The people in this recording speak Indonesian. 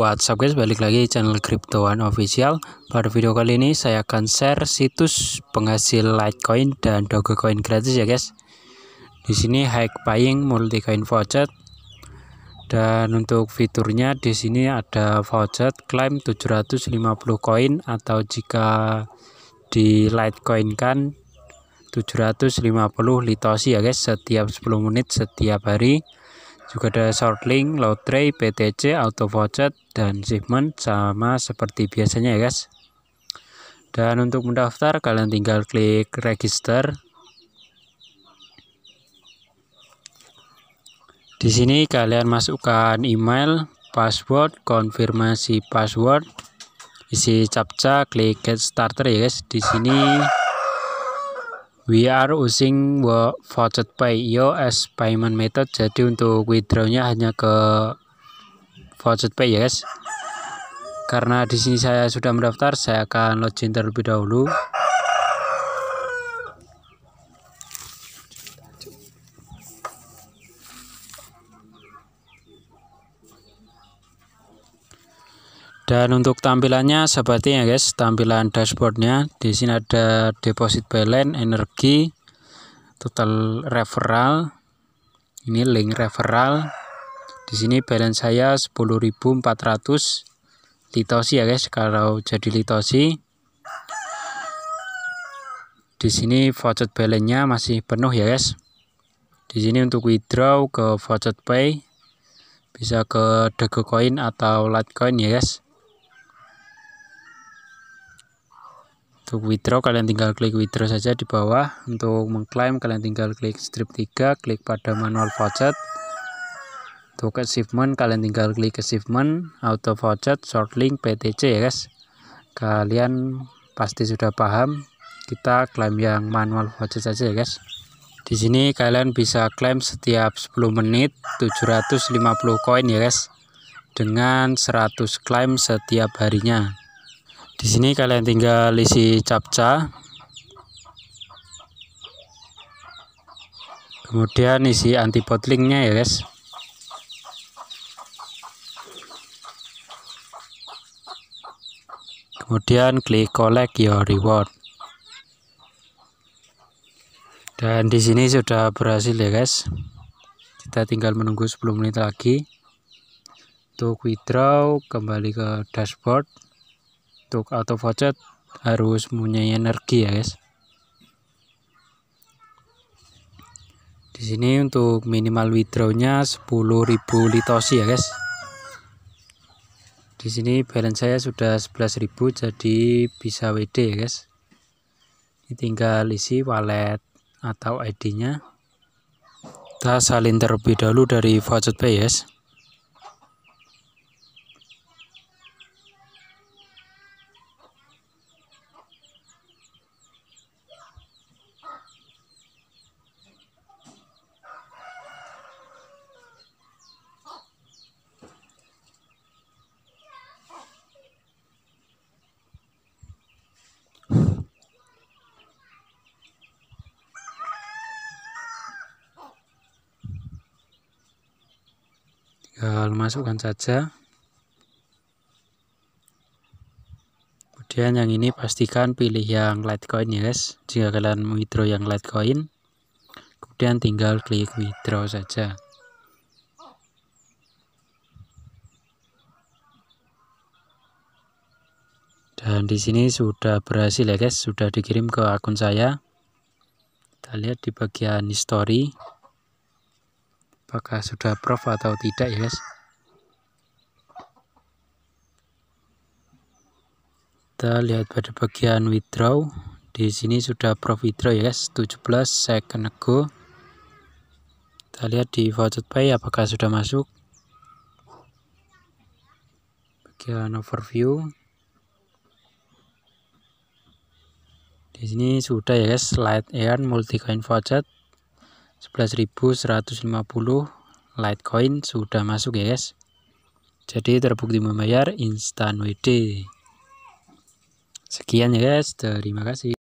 What's up guys, balik lagi di channel Cryptoan Official Pada video kali ini saya akan share situs penghasil Litecoin dan Dogecoin gratis ya guys Di sini high buying coin voucher Dan untuk fiturnya di sini ada voucher klaim 750 koin Atau jika di Litecoin kan 750 litosi ya guys setiap 10 menit setiap hari juga ada Shortlink, Lotre, PTC, auto voucher, dan Shipment sama seperti biasanya ya guys. Dan untuk mendaftar kalian tinggal klik register. Di sini kalian masukkan email, password, konfirmasi password, isi captcha, klik get starter ya guys. Di sini we are using pay yo as payment method jadi untuk withdrawnya hanya ke pay ya guys karena di sini saya sudah mendaftar saya akan login terlebih dahulu Dan untuk tampilannya seperti ya guys, tampilan dashboardnya di sini ada deposit balance, energi, total referral. Ini link referral. Di sini balance saya 10.400 litosi ya guys, kalau jadi litosi. Di sini voucher balance-nya masih penuh ya guys. Di sini untuk withdraw ke voucher pay bisa ke Dogecoin atau Litecoin ya guys. untuk withdraw kalian tinggal klik withdraw saja di bawah untuk mengklaim kalian tinggal klik strip 3 klik pada manual voucher untuk achievement kalian tinggal klik achievement auto voucher short link PTC ya guys kalian pasti sudah paham kita klaim yang manual voucher saja ya guys di sini kalian bisa klaim setiap 10 menit 750 koin ya guys dengan 100 klaim setiap harinya di sini kalian tinggal isi capca. Kemudian isi anti potlingnya ya guys. Kemudian klik collect your reward. Dan di sini sudah berhasil ya guys. Kita tinggal menunggu 10 menit lagi. Untuk withdraw kembali ke dashboard untuk auto voucher harus punya energi ya guys di sini untuk minimal withdrawnya 10.000 litosi ya guys di sini balance saya sudah 11.000 jadi bisa WD ya guys ini tinggal isi wallet atau ID nya kita salin terlebih dahulu dari voucher pay guys tinggal masukkan saja kemudian yang ini pastikan pilih yang litecoin ya guys jika kalian withdraw yang litecoin kemudian tinggal klik withdraw saja dan di sini sudah berhasil ya guys sudah dikirim ke akun saya kita lihat di bagian history apakah sudah prof atau tidak ya guys kita lihat pada bagian withdraw di sini sudah prof withdraw ya guys 17 second ago kita lihat di voucher pay apakah sudah masuk bagian overview di sini sudah ya guys light air multi coin voucher 11.150 Litecoin sudah masuk ya guys jadi terbukti membayar instan WD sekian ya guys terima kasih